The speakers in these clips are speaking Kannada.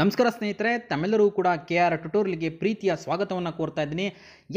ನಮಸ್ಕಾರ ಸ್ನೇಹಿತರೆ ತಮ್ಮೆಲ್ಲರೂ ಕೂಡ ಕೆ ಆರ್ ಟ್ಯುಟೋರಿಯಲ್ಗೆ ಪ್ರೀತಿಯ ಸ್ವಾಗತವನ್ನು ಕೋರ್ತಾ ಇದ್ದೀನಿ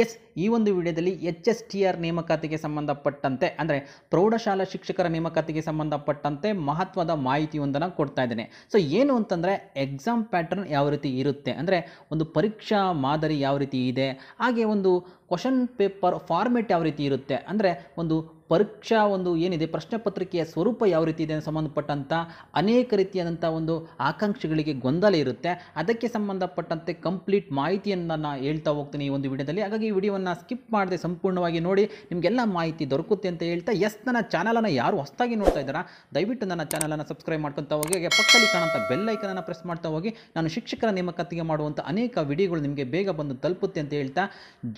ಎಸ್ ಈ ಒಂದು ವಿಡಿಯೋದಲ್ಲಿ ಎಚ್ ಎಸ್ ಟಿ ಆರ್ ನೇಮಕಾತಿಗೆ ಸಂಬಂಧಪಟ್ಟಂತೆ ಅಂದರೆ ಪ್ರೌಢಶಾಲಾ ಶಿಕ್ಷಕರ ನೇಮಕಾತಿಗೆ ಸಂಬಂಧಪಟ್ಟಂತೆ ಮಹತ್ವದ ಮಾಹಿತಿಯೊಂದನ್ನು ಕೊಡ್ತಾ ಇದ್ದೀನಿ ಸೊ ಏನು ಅಂತಂದರೆ ಎಕ್ಸಾಮ್ ಪ್ಯಾಟರ್ನ್ ಯಾವ ರೀತಿ ಇರುತ್ತೆ ಅಂದರೆ ಒಂದು ಪರೀಕ್ಷಾ ಮಾದರಿ ಯಾವ ರೀತಿ ಇದೆ ಹಾಗೆ ಒಂದು ಕ್ವಶನ್ ಪೇಪರ್ ಫಾರ್ಮೆಟ್ ಯಾವ ರೀತಿ ಇರುತ್ತೆ ಅಂದರೆ ಒಂದು ಪರೀಕ್ಷಾ ಒಂದು ಏನಿದೆ ಪ್ರಶ್ನೆ ಪತ್ರಿಕೆಯ ಸ್ವರೂಪ ಯಾವ ರೀತಿ ಇದೆ ಸಂಬಂಧಪಟ್ಟಂಥ ಅನೇಕ ರೀತಿಯಾದಂಥ ಒಂದು ಆಕಾಂಕ್ಷೆಗಳಿಗೆ ಗೊಂದಲ ಇರುತ್ತೆ ಅದಕ್ಕೆ ಸಂಬಂಧಪಟ್ಟಂತೆ ಕಂಪ್ಲೀಟ್ ಮಾಹಿತಿಯನ್ನು ನಾನು ಹೇಳ್ತಾ ಹೋಗ್ತೀನಿ ಈ ಒಂದು ವಿಡಿಯೋದಲ್ಲಿ ಹಾಗಾಗಿ ಈ ವಿಡಿಯೋವನ್ನು ಸ್ಕಿಪ್ ಮಾಡದೆ ಸಂಪೂರ್ಣವಾಗಿ ನೋಡಿ ನಿಮಗೆಲ್ಲ ಮಾಹಿತಿ ದೊರಕುತ್ತೆ ಅಂತ ಹೇಳ್ತಾ ಎಸ್ ನನ್ನ ಚಾನಲನ್ನು ಯಾರು ಹೊಸದಾಗಿ ನೋಡ್ತಾ ಇದ್ದಾರಾ ದಯವಿಟ್ಟು ನನ್ನ ಚಾನಲನ್ನು ಸಬ್ಸ್ಕ್ರೈಬ್ ಮಾಡ್ಕೊತಾ ಹೋಗಿ ಹಾಗೆ ಪಕ್ಕದಲ್ಲಿ ಕಾಣುವಂಥ ಬೆಲ್ಲೈಕನನ್ನು ಪ್ರೆಸ್ ಮಾಡ್ತಾ ಹೋಗಿ ನಾನು ಶಿಕ್ಷಕರ ನೇಮಕಾತಿಗೆ ಮಾಡುವಂಥ ಅನೇಕ ವಿಡಿಯೋಗಳು ನಿಮಗೆ ಬೇಗ ಬಂದು ತಲುಪುತ್ತೆ ಅಂತ ಹೇಳ್ತಾ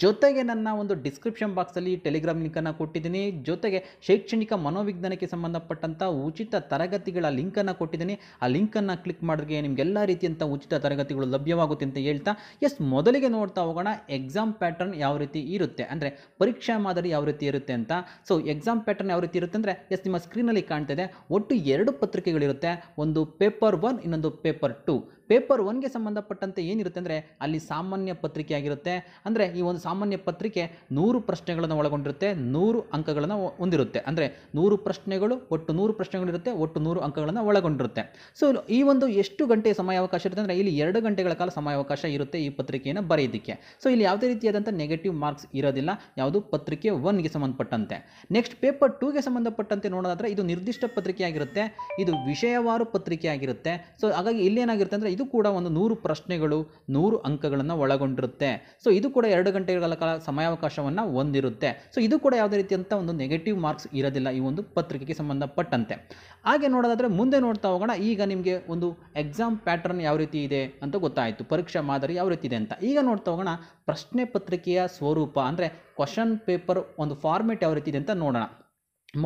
ಜೊತೆಗೆ ನನ್ನ ಒಂದು ಡಿಸ್ಕ್ರಿಪ್ಷನ್ ಬಾಕ್ಸಲ್ಲಿ ಟೆಲಿಗ್ರಾಮ್ ಲಿಂಕನ್ನು ಕೊಟ್ಟಿದ್ದೀನಿ ಜೊತೆ ಜೊತೆಗೆ ಶೈಕ್ಷಣಿಕ ಮನೋವಿಜ್ಞಾನಕ್ಕೆ ಸಂಬಂಧಪಟ್ಟಂಥ ಉಚಿತ ತರಗತಿಗಳ ಲಿಂಕನ್ನು ಕೊಟ್ಟಿದ್ದೀನಿ ಆ ಲಿಂಕನ್ನು ಕ್ಲಿಕ್ ಮಾಡಿದ್ರೆ ನಿಮಗೆಲ್ಲ ರೀತಿಯಂಥ ಉಚಿತ ತರಗತಿಗಳು ಲಭ್ಯವಾಗುತ್ತೆ ಅಂತ ಹೇಳ್ತಾ ಎಸ್ ಮೊದಲಿಗೆ ನೋಡ್ತಾ ಹೋಗೋಣ ಎಕ್ಸಾಮ್ ಪ್ಯಾಟರ್ನ್ ಯಾವ ರೀತಿ ಇರುತ್ತೆ ಅಂದರೆ ಪರೀಕ್ಷಾ ಮಾದರಿ ಯಾವ ರೀತಿ ಇರುತ್ತೆ ಅಂತ ಸೊ ಎಕ್ಸಾಮ್ ಪ್ಯಾಟರ್ನ್ ಯಾವ ರೀತಿ ಇರುತ್ತೆ ಅಂದರೆ ಎಸ್ ನಿಮ್ಮ ಸ್ಕ್ರೀನಲ್ಲಿ ಕಾಣ್ತಾ ಇದೆ ಒಟ್ಟು ಎರಡು ಪತ್ರಿಕೆಗಳಿರುತ್ತೆ ಒಂದು ಪೇಪರ್ ಒನ್ ಇನ್ನೊಂದು ಪೇಪರ್ ಟು ಪೇಪರ್ ಒನ್ಗೆ ಸಂಬಂಧಪಟ್ಟಂತೆ ಏನಿರುತ್ತೆ ಅಂದರೆ ಅಲ್ಲಿ ಸಾಮಾನ್ಯ ಪತ್ರಿಕೆ ಆಗಿರುತ್ತೆ ಅಂದರೆ ಈ ಒಂದು ಸಾಮಾನ್ಯ ಪತ್ರಿಕೆ ನೂರು ಪ್ರಶ್ನೆಗಳನ್ನು ಒಳಗೊಂಡಿರುತ್ತೆ ನೂರು ಅಂಕಗಳನ್ನು ಹೊಂದಿರುತ್ತೆ ಅಂದರೆ ನೂರು ಪ್ರಶ್ನೆಗಳು ಒಟ್ಟು ನೂರು ಪ್ರಶ್ನೆಗಳಿರುತ್ತೆ ಒಟ್ಟು ನೂರು ಅಂಕಗಳನ್ನು ಒಳಗೊಂಡಿರುತ್ತೆ ಸೊ ಈ ಒಂದು ಎಷ್ಟು ಗಂಟೆಯ ಸಮಯಾವಕಾಶ ಇರುತ್ತೆ ಅಂದರೆ ಇಲ್ಲಿ ಎರಡು ಗಂಟೆಗಳ ಕಾಲ ಸಮಯಾವಕಾಶ ಇರುತ್ತೆ ಈ ಪತ್ರಿಕೆಯನ್ನು ಬರೆಯೋದಕ್ಕೆ ಸೊ ಇಲ್ಲಿ ಯಾವುದೇ ರೀತಿಯಾದಂಥ ನೆಗೆಟಿವ್ ಮಾರ್ಕ್ಸ್ ಇರೋದಿಲ್ಲ ಯಾವುದು ಪತ್ರಿಕೆ ಒನ್ಗೆ ಸಂಬಂಧಪಟ್ಟಂತೆ ನೆಕ್ಸ್ಟ್ ಪೇಪರ್ ಟೂಗೆ ಸಂಬಂಧಪಟ್ಟಂತೆ ನೋಡೋದಾದರೆ ಇದು ನಿರ್ದಿಷ್ಟ ಪತ್ರಿಕೆ ಆಗಿರುತ್ತೆ ಇದು ವಿಷಯವಾರು ಪತ್ರಿಕೆ ಆಗಿರುತ್ತೆ ಸೊ ಹಾಗಾಗಿ ಇಲ್ಲಿ ಏನಾಗಿರುತ್ತೆ ಅಂದರೆ ಇದು ಇದು ಕೂಡ ಒಂದು ನೂರು ಪ್ರಶ್ನೆಗಳು ನೂರು ಅಂಕಗಳನ್ನು ಒಳಗೊಂಡಿರುತ್ತೆ ಸೊ ಇದು ಕೂಡ ಎರಡು ಗಂಟೆಗಳ ಕಾಲ ಸಮಯಾವಕಾಶವನ್ನು ಹೊಂದಿರುತ್ತೆ ಸೊ ಇದು ಕೂಡ ಯಾವುದೇ ರೀತಿಯಂಥ ಒಂದು ನೆಗೆಟಿವ್ ಮಾರ್ಕ್ಸ್ ಇರೋದಿಲ್ಲ ಈ ಒಂದು ಪತ್ರಿಕೆಗೆ ಸಂಬಂಧಪಟ್ಟಂತೆ ಹಾಗೆ ನೋಡೋದಾದರೆ ಮುಂದೆ ನೋಡ್ತಾ ಹೋಗೋಣ ಈಗ ನಿಮಗೆ ಒಂದು ಎಕ್ಸಾಮ್ ಪ್ಯಾಟರ್ನ್ ಯಾವ ರೀತಿ ಇದೆ ಅಂತ ಗೊತ್ತಾಯಿತು ಪರೀಕ್ಷಾ ಮಾದರಿ ಯಾವ ರೀತಿ ಇದೆ ಅಂತ ಈಗ ನೋಡ್ತಾ ಹೋಗೋಣ ಪ್ರಶ್ನೆ ಪತ್ರಿಕೆಯ ಸ್ವರೂಪ ಅಂದರೆ ಕ್ವಶನ್ ಪೇಪರ್ ಒಂದು ಫಾರ್ಮೆಟ್ ಯಾವ ರೀತಿ ಇದೆ ಅಂತ ನೋಡೋಣ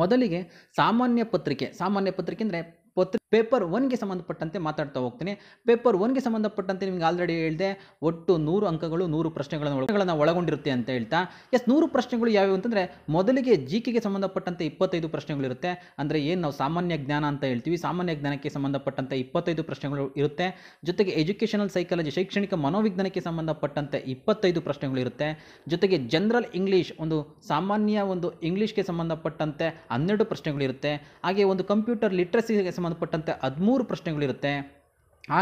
ಮೊದಲಿಗೆ ಸಾಮಾನ್ಯ ಪತ್ರಿಕೆ ಸಾಮಾನ್ಯ ಪತ್ರಿಕೆ ಅಂದರೆ ಪತ್ರಿಕೆ ಪೇಪರ್ ಒನ್ಗೆ ಸಂಬಂಧಪಟ್ಟಂತೆ ಮಾತಾಡ್ತಾ ಹೋಗ್ತೀನಿ ಪೇಪರ್ ಒನ್ಗೆ ಸಂಬಂಧಪಟ್ಟಂತೆ ನಿಮ್ಗೆ ಆಲ್ರೆಡಿ ಹೇಳಿದೆ ಒಟ್ಟು ನೂರು ಅಂಕಗಳು ನೂರು ಪ್ರಶ್ನೆಗಳನ್ನು ಒಳಗೊಂಡಿರುತ್ತೆ ಅಂತ ಹೇಳ್ತಾ ಎಸ್ ನೂರು ಪ್ರಶ್ನೆಗಳು ಯಾವ್ಯಾವ ಅಂತಂದರೆ ಮೊದಲಿಗೆ ಜಿ ಕೆಗೆ ಸಂಬಂಧಪಟ್ಟಂತೆ ಇಪ್ಪತ್ತೈದು ಪ್ರಶ್ನೆಗಳಿರುತ್ತೆ ಅಂದರೆ ಏನು ನಾವು ಸಾಮಾನ್ಯ ಜ್ಞಾನ ಅಂತ ಹೇಳ್ತೀವಿ ಸಾಮಾನ್ಯ ಜ್ಞಾನಕ್ಕೆ ಸಂಬಂಧಪಟ್ಟಂತೆ ಇಪ್ಪತ್ತೈದು ಪ್ರಶ್ನೆಗಳು ಇರುತ್ತೆ ಜೊತೆಗೆ ಎಜುಕೇಷನಲ್ ಸೈಕಾಲಜಿ ಶೈಕ್ಷಣಿಕ ಮನೋವಿಜ್ಞಾನಕ್ಕೆ ಸಂಬಂಧಪಟ್ಟಂತೆ ಇಪ್ಪತ್ತೈದು ಪ್ರಶ್ನೆಗಳಿರುತ್ತೆ ಜೊತೆಗೆ ಜನರಲ್ ಇಂಗ್ಲೀಷ್ ಒಂದು ಸಾಮಾನ್ಯ ಒಂದು ಇಂಗ್ಲೀಷ್ಗೆ ಸಂಬಂಧಪಟ್ಟಂತೆ ಹನ್ನೆರಡು ಪ್ರಶ್ನೆಗಳಿರುತ್ತೆ ಹಾಗೆ ಒಂದು ಕಂಪ್ಯೂಟರ್ ಲಿಟ್ರಸಿಗೆ ಸಂಬಂಧಪಟ್ಟಂತೆ ಹದಿಮೂರು ಪ್ರಶ್ನೆಗಳಿರುತ್ತೆ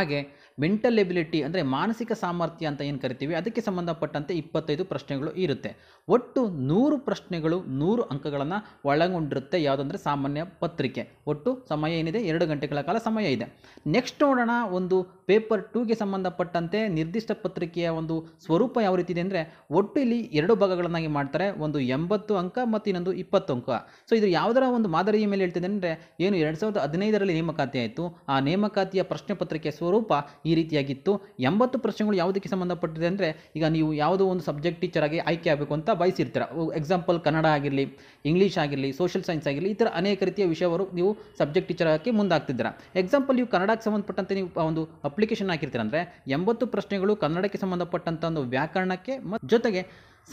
ಹಾಗೆ ಮೆಂಟಲ್ ಎಬಿಲಿಟಿ ಅಂದರೆ ಮಾನಸಿಕ ಸಾಮರ್ಥ್ಯ ಅಂತ ಏನು ಕರಿತೀವಿ ಅದಕ್ಕೆ ಸಂಬಂಧಪಟ್ಟಂತೆ ಇಪ್ಪತ್ತೈದು ಪ್ರಶ್ನೆಗಳು ಇರುತ್ತೆ ಒಟ್ಟು ನೂರು ಪ್ರಶ್ನೆಗಳು ನೂರು ಅಂಕಗಳನ್ನು ಒಳಗೊಂಡಿರುತ್ತೆ ಯಾವುದಂದರೆ ಸಾಮಾನ್ಯ ಪತ್ರಿಕೆ ಒಟ್ಟು ಸಮಯ ಏನಿದೆ ಎರಡು ಗಂಟೆಗಳ ಕಾಲ ಸಮಯ ಇದೆ ನೆಕ್ಸ್ಟ್ ನೋಡೋಣ ಒಂದು ಪೇಪರ್ ಟೂಗೆ ಸಂಬಂಧಪಟ್ಟಂತೆ ನಿರ್ದಿಷ್ಟ ಪತ್ರಿಕೆಯ ಒಂದು ಸ್ವರೂಪ ಯಾವ ರೀತಿ ಇದೆ ಅಂದರೆ ಒಟ್ಟು ಇಲ್ಲಿ ಎರಡು ಭಾಗಗಳನ್ನಾಗಿ ಮಾಡ್ತಾರೆ ಒಂದು ಎಂಬತ್ತು ಅಂಕ ಮತ್ತು ಇನ್ನೊಂದು ಇಪ್ಪತ್ತು ಅಂಕ ಸೊ ಇದು ಯಾವುದರ ಒಂದು ಮಾದರಿಯ ಮೇಲೆ ಹೇಳ್ತಿದೆ ಅಂದರೆ ಏನು ಎರಡು ಸಾವಿರದ ಹದಿನೈದರಲ್ಲಿ ನೇಮಕಾತಿ ಆಯಿತು ಆ ನೇಮಕಾತಿಯ ಪ್ರಶ್ನೆ ಪತ್ರಿಕೆಯ ಸ್ವರೂಪ ಈ ರೀತಿಯಾಗಿತ್ತು ಎಂಬತ್ತು ಪ್ರಶ್ನೆಗಳು ಯಾವುದಕ್ಕೆ ಸಂಬಂಧಪಟ್ಟಿದೆ ಅಂದರೆ ಈಗ ನೀವು ಯಾವುದೋ ಒಂದು ಸಬ್ಜೆಕ್ಟ್ ಟೀಚರಾಗಿ ಆಯ್ಕೆ ಆಗಬೇಕು ಅಂತ ಬಯಸಿರ್ತೀರ ಎಕ್ಸಾಂಪಲ್ ಕನ್ನಡ ಆಗಿರಲಿ ಇಂಗ್ಲೀಷ್ ಆಗಿರಲಿ ಸೋಷಿಯಲ್ ಸೈನ್ಸ್ ಆಗಿರಲಿ ಈ ಥರ ಅನೇಕ ರೀತಿಯ ವಿಷಯವರು ನೀವು ಸಬ್ಜೆಕ್ಟ್ ಟೀಚರ್ ಆಗಿ ಮುಂದಾಗ್ತಿದ್ದೀರ ಎಕ್ಸಾಂಪಲ್ ನೀವು ಕನ್ನಡಕ್ಕೆ ಸಂಬಂಧಪಟ್ಟಂತೆ ನೀವು ಒಂದು ಅಪ್ಲಿಕೇಶನ್ ಹಾಕಿರ್ತೀರ ಅಂದರೆ ಎಂಬತ್ತು ಪ್ರಶ್ನೆಗಳು ಕನ್ನಡಕ್ಕೆ ಸಂಬಂಧಪಟ್ಟಂಥ ಒಂದು ವ್ಯಾಕರಣಕ್ಕೆ ಮತ್ತು ಜೊತೆಗೆ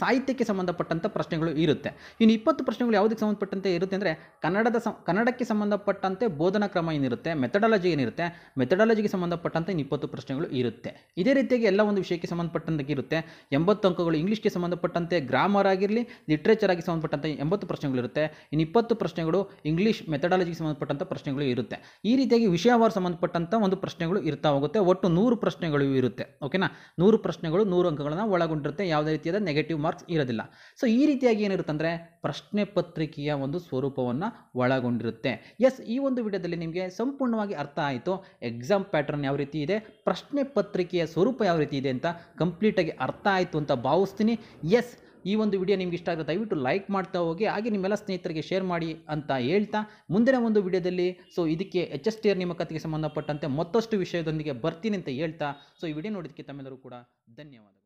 ಸಾಹಿತ್ಯಕ್ಕೆ ಸಂಬಂಧಪಟ್ಟಂಥ ಪ್ರಶ್ನೆಗಳು ಇರುತ್ತೆ ಇನ್ನು ಇಪ್ಪತ್ತು ಪ್ರಶ್ನೆಗಳು ಯಾವುದಕ್ಕೆ ಸಂಬಂಧಪಟ್ಟಂತೆ ಇರುತ್ತೆ ಅಂದರೆ ಕನ್ನಡದ ಸಂ ಕನ್ನಡಕ್ಕೆ ಸಂಬಂಧಪಟ್ಟಂತೆ ಬೋಧನಾ ಕ್ರಮ ಏನಿರುತ್ತೆ ಮೆಥಡಾಲಜಿ ಏನಿರುತ್ತೆ ಮೆಥಡಾಲಜಿಗೆ ಸಂಬಂಧಪಟ್ಟಂತೆ ಇನ್ನು ಇಪ್ಪತ್ತು ಪ್ರಶ್ನೆಗಳು ಇರುತ್ತೆ ಇದೇ ರೀತಿಯಾಗಿ ಎಲ್ಲ ಒಂದು ವಿಷಯಕ್ಕೆ ಸಂಬಂಧಪಟ್ಟಂತೆ ಇರುತ್ತೆ ಎಂಬತ್ತು ಅಂಕಗಳು ಇಂಗ್ಲೀಷ್ಗೆ ಸಂಬಂಧಪಟ್ಟಂತೆ ಗ್ರಾಮರ್ ಆಗಿರಲಿ ಲಿಟ್ರೇಚರ್ ಆಗಿ ಸಂಬಂಧಪಟ್ಟಂತೆ ಎಂಬತ್ತು ಪ್ರಶ್ನೆಗಳು ಇರುತ್ತೆ ಇನ್ನು ಇಪ್ಪತ್ತು ಪ್ರಶ್ನೆಗಳು ಇಂಗ್ಲೀಷ್ ಮೆಥಡಾಲಜಿಗೆ ಸಂಬಂಧಪಟ್ಟಂಥ ಪ್ರಶ್ನೆಗಳು ಇರುತ್ತೆ ಈ ರೀತಿಯಾಗಿ ವಿಷಯವಾರು ಸಂಬಂಧಪಟ್ಟಂಥ ಒಂದು ಪ್ರಶ್ನೆಗಳು ಇರ್ತಾ ಹೋಗುತ್ತೆ ಒಟ್ಟು ನೂರು ಪ್ರಶ್ನೆಗಳು ಇರುತ್ತೆ ಓಕೆನಾ ನೂರು ಪ್ರಶ್ನೆಗಳು ನೂರು ಅಂಕಗಳನ್ನು ಒಳಗೊಂಡಿರುತ್ತೆ ಯಾವುದೇ ರೀತಿಯಾದ ನೆಗೆಟಿವ್ ಮಾರ್ಕ್ಸ್ ಇರೋದಿಲ್ಲ ಸೊ ಈ ರೀತಿಯಾಗಿ ಏನಿರುತ್ತೆ ಅಂದರೆ ಪ್ರಶ್ನೆ ಪತ್ರಿಕೆಯ ಒಂದು ಸ್ವರೂಪವನ್ನು ಒಳಗೊಂಡಿರುತ್ತೆ ಎಸ್ ಈ ಒಂದು ವಿಡಿಯೋದಲ್ಲಿ ನಿಮಗೆ ಸಂಪೂರ್ಣವಾಗಿ ಅರ್ಥ ಆಯಿತು ಎಕ್ಸಾಮ್ ಪ್ಯಾಟರ್ನ್ ಯಾವ ರೀತಿ ಇದೆ ಪ್ರಶ್ನೆ ಪತ್ರಿಕೆಯ ಸ್ವರೂಪ ಯಾವ ರೀತಿ ಇದೆ ಅಂತ ಕಂಪ್ಲೀಟಾಗಿ ಅರ್ಥ ಆಯಿತು ಅಂತ ಭಾವಿಸ್ತೀನಿ ಎಸ್ ಈ ಒಂದು ವಿಡಿಯೋ ನಿಮ್ಗೆ ಇಷ್ಟ ಆಗುತ್ತೆ ದಯವಿಟ್ಟು ಲೈಕ್ ಮಾಡ್ತಾ ಹೋಗಿ ಹಾಗೆ ನಿಮ್ಮೆಲ್ಲ ಸ್ನೇಹಿತರಿಗೆ ಶೇರ್ ಮಾಡಿ ಅಂತ ಹೇಳ್ತಾ ಮುಂದಿನ ಒಂದು ವಿಡಿಯೋದಲ್ಲಿ ಸೊ ಇದಕ್ಕೆ ಎಚ್ ಎಸ್ ಟಿ ಆರ್ ನೇಮಕಾತಿಗೆ ಸಂಬಂಧಪಟ್ಟಂತೆ ಮತ್ತಷ್ಟು ವಿಷಯದೊಂದಿಗೆ ಬರ್ತೀನಿ ಅಂತ ಹೇಳ್ತಾ ಸೊ ಈ ವಿಡಿಯೋ ನೋಡಿದ್ದಕ್ಕೆ ತಮ್ಮೆಲ್ಲರೂ ಕೂಡ ಧನ್ಯವಾದ